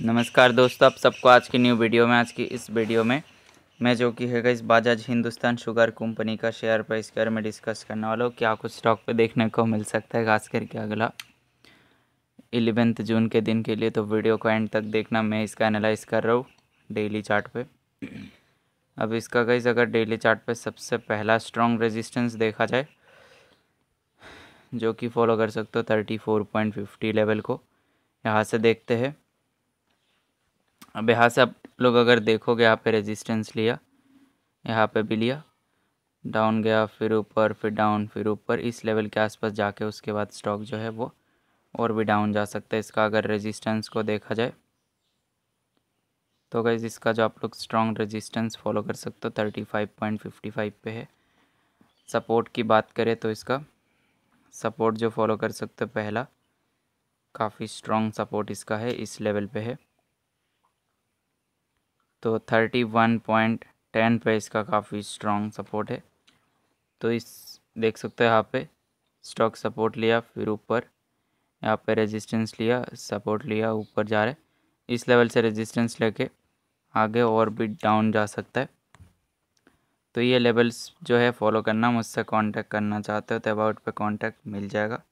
नमस्कार दोस्तों आप सबको आज की न्यू वीडियो में आज की इस वीडियो में मैं जो कि है इस बाजाज हिंदुस्तान शुगर कंपनी का शेयर प्राइस के बारे में डिस्कस करने वाला हूँ क्या कुछ स्टॉक पे देखने को मिल सकता है खास करके अगला एलेवेंथ जून के दिन के लिए तो वीडियो को एंड तक देखना मैं इसका एनालाइज कर रहा हूँ डेली चार्ट पे अब इसका गई अगर डेली चार्ट पे सबसे पहला स्ट्रॉन्ग रेजिस्टेंस देखा जाए जो कि फॉलो कर सकते हो thirty four point fifty level को यहाँ से देखते हैं अब यहाँ से आप लोग अगर देखोगे यहाँ पे रेजिस्टेंस लिया यहाँ पे भी लिया डाउन गया फिर ऊपर फिर डाउन फिर ऊपर इस लेवल के आसपास जाके उसके बाद स्टॉक जो है वो और भी डाउन जा सकता है इसका अगर रेजिस्टेंस को देखा जाए तो गैज़ इसका जो आप लोग स्ट्रॉन्ग रेजिस्टेंस फॉलो कर सकते हो thirty five point fifty five पे है सपोर्ट की बात करें तो इसका सपोर्ट जो फॉलो कर सकते हो पहला काफ़ी स्ट्रॉन्ग सपोर्ट इसका है इस लेवल पे है तो थर्टी वन पॉइंट टेन पर इसका काफ़ी स्ट्रॉन्ग सपोर्ट है तो इस देख सकते हो यहाँ पे स्टॉक सपोर्ट लिया फिर ऊपर यहाँ पे रेजिस्टेंस लिया सपोर्ट लिया ऊपर जा रहे इस लेवल से रेजिस्टेंस लेके आगे और भी डाउन जा सकता है तो ये लेवल्स जो है फॉलो करना मुझसे कांटेक्ट करना चाहते हो तो अबाउट पे कांटेक्ट मिल जाएगा